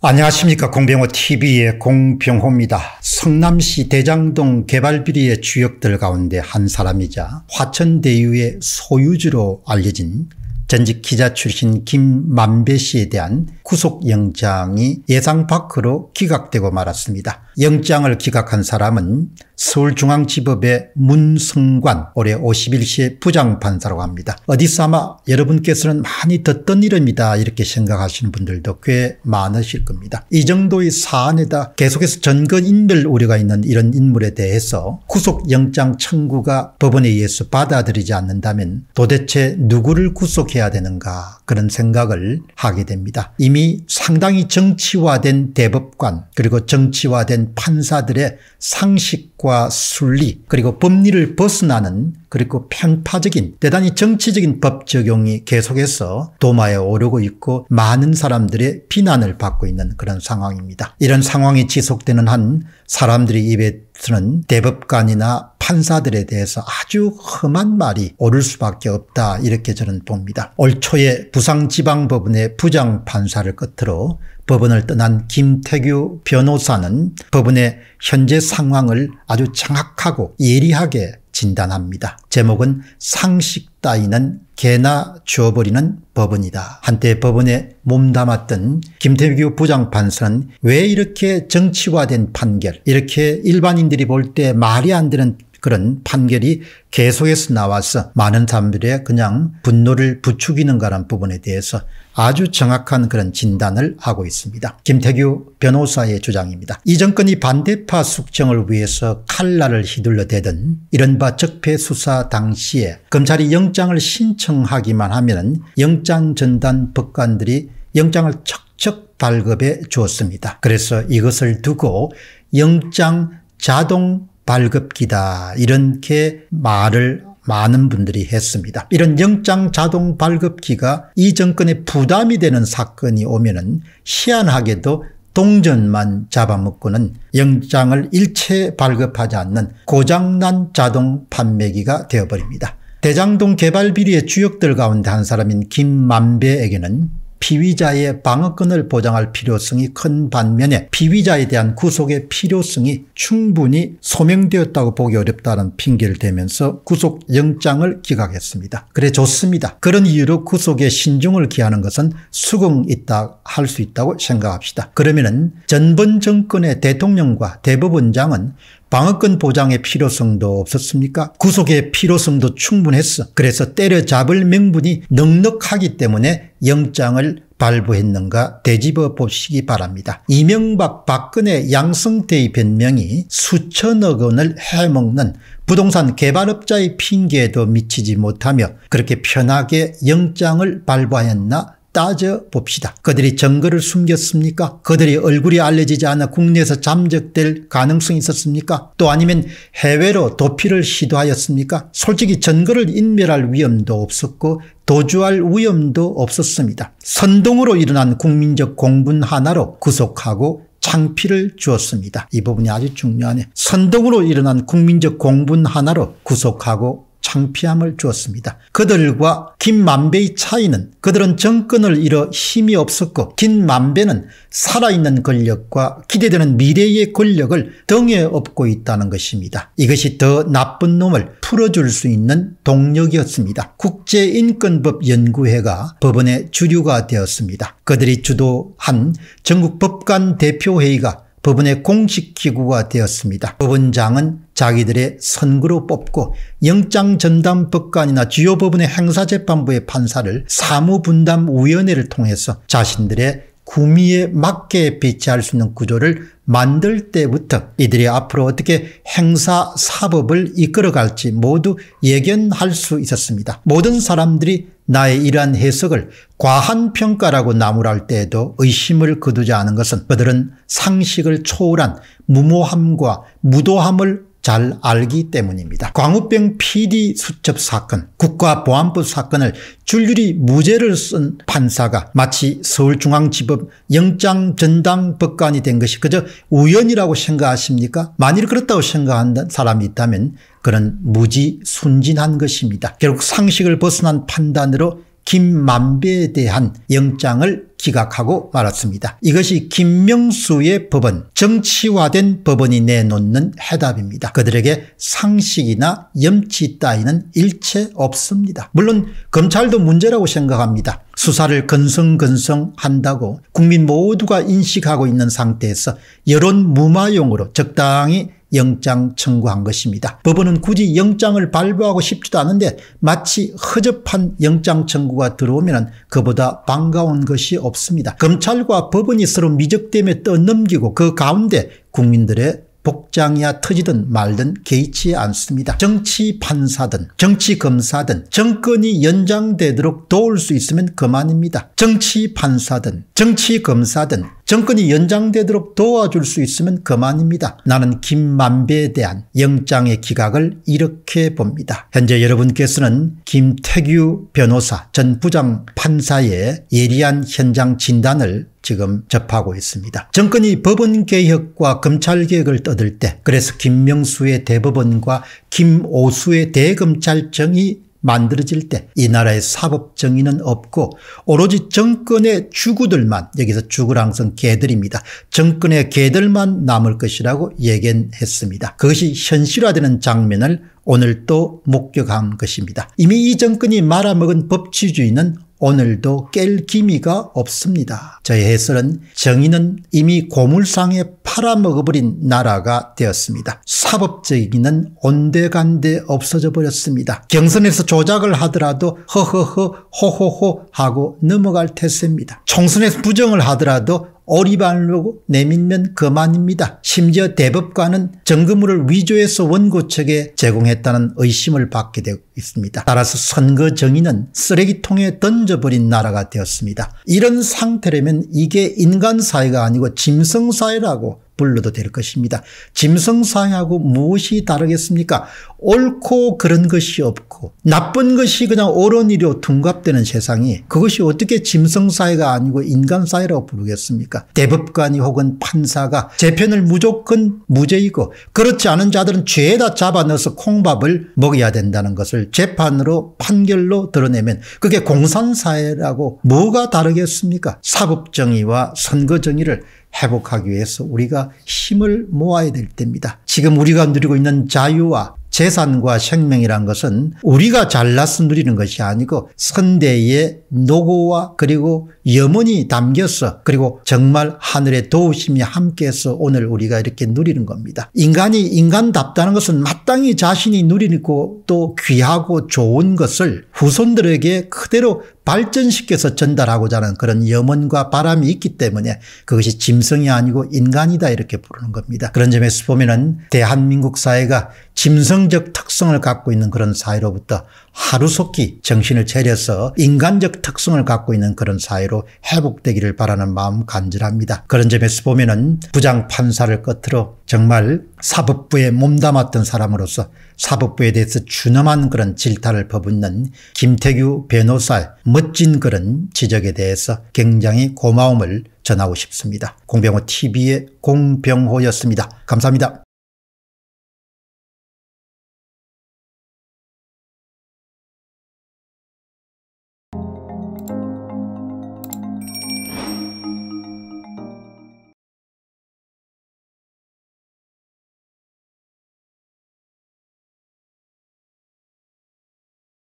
안녕하십니까 공병호TV의 공병호입니다. 성남시 대장동 개발비리의 주역들 가운데 한 사람이자 화천대유의 소유주로 알려진 전직 기자 출신 김만배 씨에 대한 구속영장이 예상 밖으로 기각되고 말았습니다. 영장을 기각한 사람은 서울중앙지법의 문승관 올해 51세 시 부장판사라고 합니다. 어디서 아마 여러분께서는 많이 듣던 이름이다 이렇게 생각하시는 분들도 꽤 많으실 겁니다. 이 정도의 사안에다 계속해서 전근인멸 우려가 있는 이런 인물에 대해서 구속영장 청구가 법원에 의해서 받아들이지 않는다면 도대체 누구를 구속해야 되는가 그런 생각을 하게 됩니다. 이미 상당히 정치화된 대법관 그리고 정치화된 판사들의 상식과 과 순리 그리고 법리를 벗어나는 그리고 편파적인 대단히 정치적인 법 적용이 계속해서 도마에 오르고 있고 많은 사람들의 비난을 받고 있는 그런 상황입니다. 이런 상황이 지속되는 한사람들이 입에서는 대법관이나 판사들에 대해서 아주 험한 말이 오를 수밖에 없다 이렇게 저는 봅니다. 올 초에 부상지방법원의 부장판사를 끝으로 법원을 떠난 김태규 변호사는 법원의 현재 상황을 아주 정확하고 예리하게 진단합니다. 제목은 상식 따위는 개나 주어버리는 법원이다. 한때 법원에 몸담았던 김태규 부장판사는 왜 이렇게 정치화된 판결, 이렇게 일반인들이 볼 때 말이 안 되는 그런 판결이 계속해서 나와서 많은 사람들의 그냥 분노를 부추기는가란 부분에 대해서 아주 정확한 그런 진단을 하고 있습니다. 김태규 변호사의 주장입니다. 이 정권이 반대파 숙청을 위해서 칼날을 휘둘러 대던 이른바 적폐 수사 당시에 검찰이 영장을 신청하기만 하면 영장 전단 법관들이 영장을 척척 발급해 주었습니다. 그래서 이것을 두고 영장 자동 발급기다 이렇게 말을 많은 분들이 했습니다. 이런 영장 자동 발급기가 이정권에 부담이 되는 사건이 오면은 희한하게도 동전만 잡아먹고는 영장을 일체 발급하지 않는 고장난 자동 판매기가 되어버립니다. 대장동 개발 비리의 주역들 가운데 한 사람인 김만배에게는 피위자의 방어권을 보장할 필요성이 큰 반면에 피위자에 대한 구속의 필요성이 충분히 소명되었다고 보기 어렵다는 핑계를 대면서 구속영장을 기각했습니다. 그래 좋습니다. 그런 이유로 구속에 신중을 기하는 것은 수긍 있다 할 수 있다고 생각합시다. 그러면 은 전번 정권의 대통령과 대법원장은 방어권 보장의 필요성도 없었습니까? 구속의 필요성도 충분했어. 그래서 때려잡을 명분이 넉넉하기 때문에 영장을 발부했는가 되짚어 보시기 바랍니다. 이명박 박근혜 양성태의 변명이 수천억 원을 해먹는 부동산 개발업자의 핑계에도 미치지 못하며 그렇게 편하게 영장을 발부하였나 따져봅시다. 그들이 증거를 숨겼습니까? 그들이 얼굴이 알려지지 않아 국내에서 잠적될 가능성이 있었습니까? 또 아니면 해외로 도피를 시도하였습니까? 솔직히 증거를 인멸할 위험도 없었고 도주할 위험도 없었습니다. 선동으로 일어난 국민적 공분 하나로 구속하고 창피를 주었습니다. 이 부분이 아주 중요하네. 선동으로 일어난 국민적 공분 하나로 구속하고 창피함을 주었습니다. 그들과 김만배의 차이는 그들은 정권을 잃어 힘이 없었고 김만배는 살아있는 권력과 기대되는 미래의 권력을 등에 업고 있다는 것입니다. 이것이 더 나쁜 놈을 풀어줄 수 있는 동력이었습니다. 국제인권법 연구회가 법원의 주류가 되었습니다. 그들이 주도한 전국법관 대표회의가 법원의 공식 기구가 되었습니다. 법원장은 자기들의 선거로 뽑고 영장전담법관이나 주요 법원의 행사재판부의 판사를 사무분담위원회를 통해서 자신들의 구미에 맞게 배치할 수 있는 구조를 만들 때부터 이들이 앞으로 어떻게 행사 사법을 이끌어갈지 모두 예견할 수 있었습니다. 모든 사람들이 나의 이러한 해석을 과한 평가라고 나무랄 때에도 의심을 거두지 않은 것은 그들은 상식을 초월한 무모함과 무도함을 잘 알기 때문입니다. 광우병 PD 수첩 사건 국가보안법 사건을 줄줄이 무죄를 쓴 판사가 마치 서울중앙지법 영장전당법관이 된 것이 그저 우연이라고 생각하십니까? 만일 그렇다고 생각하는 사람이 있다면 그런 무지순진한 것입니다. 결국 상식을 벗어난 판단으로 김만배에 대한 영장을 기각하고 말았습니다. 이것이 김명수의 법은 정치화된 법원이 내놓는 해답입니다. 그들에게 상식이나 염치 따위는 일체 없습니다. 물론 검찰도 문제라고 생각합니다. 수사를 근성근성 한다고 국민 모두가 인식하고 있는 상태에서 여론 무마용으로 적당히 영장 청구한 것입니다. 법원은 굳이 영장을 발부하고 싶지도 않은데 마치 허접한 영장 청구가 들어오면 그보다 반가운 것이 없습니다. 검찰과 법원이 서로 미적됨에 떠넘기고 그 가운데 국민들의 복장이야 터지든 말든 개의치 않습니다. 정치 판사든 정치 검사든 정권이 연장되도록 도울 수 있으면 그만입니다. 정치 판사든 정치 검사든 정권이 연장되도록 도와줄 수 있으면 그만입니다. 나는 김만배에 대한 영장의 기각을 이렇게 봅니다. 현재 여러분께서는 김태규 변호사 전 부장 판사의 예리한 현장 진단을 지금 접하고 있습니다. 정권이 법원 개혁과 검찰 개혁을 떠들 때 그래서 김명수의 대법원과 김오수의 대검찰청이 만들어질 때 이 나라의 사법정의는 없고 오로지 정권의 주구들만 여기서 주구랑성 개들입니다. 정권의 개들만 남을 것이라고 예견했습니다. 그것이 현실화되는 장면을 오늘 또 목격한 것입니다. 이미 이 정권이 말아먹은 법치주의는 오늘도 깰 기미가 없습니다. 저의 해설은 정의는 이미 고물상에 팔아먹어버린 나라가 되었습니다. 사법정의는 온데간데 없어져 버렸습니다. 경선에서 조작을 하더라도 허허허 호호호 하고 넘어갈 태세입니다. 총선에서 부정을 하더라도 오리발로 내밀면 그만입니다. 심지어 대법관은 정금물을 위조해서 원고 측에 제공했다는 의심을 받게 되고 있습니다. 따라서 선거 정의는 쓰레기통에 던져버린 나라가 되었습니다. 이런 상태라면 이게 인간 사회가 아니고 짐승 사회라고 불러도 될 것입니다. 짐승사회하고 무엇이 다르겠습니까? 옳고 그런 것이 없고 나쁜 것이 그냥 옳은 일이로 둔갑되는 세상이 그것이 어떻게 짐승사회가 아니고 인간사회라고 부르겠습니까? 대법관이 혹은 판사가 재편을 무조건 무죄이고 그렇지 않은 자들은 죄에다 잡아넣어서 콩밥을 먹여야 된다는 것을 재판으로 판결로 드러내면 그게 공산사회라고 뭐가 다르겠습니까? 사법정의와 선거정의를 회복하기 위해서 우리가 힘을 모아야 될 때입니다. 지금 우리가 누리고 있는 자유와 재산과 생명이란 것은 우리가 잘나서 누리는 것이 아니고 선대의 노고와 그리고 염원이 담겨서 그리고 정말 하늘의 도우심이 함께해서 오늘 우리가 이렇게 누리는 겁니다. 인간이 인간답다는 것은 마땅히 자신이 누리고 또 귀하고 좋은 것을 후손들에게 그대로 발전시켜서 전달하고자 하는 그런 염원과 바람이 있기 때문에 그것이 짐승이 아니고 인간이다 이렇게 부르는 겁니다. 그런 점에서 보면은 대한민국 사회가 짐승적 특성을 갖고 있는 그런 사회로부터 하루속히 정신을 차려서 인간적 특성을 갖고 있는 그런 사회로 회복되기를 바라는 마음 간절합니다. 그런 점에서 보면은 부장 판사를 끝으로 정말 사법부에 몸담았던 사람으로서 사법부에 대해서 준엄한 그런 질타를 퍼붓는 김태규 변호사의 멋진 그런 지적에 대해서 굉장히 고마움을 전하고 싶습니다. 공병호 TV의 공병호였습니다. 감사합니다.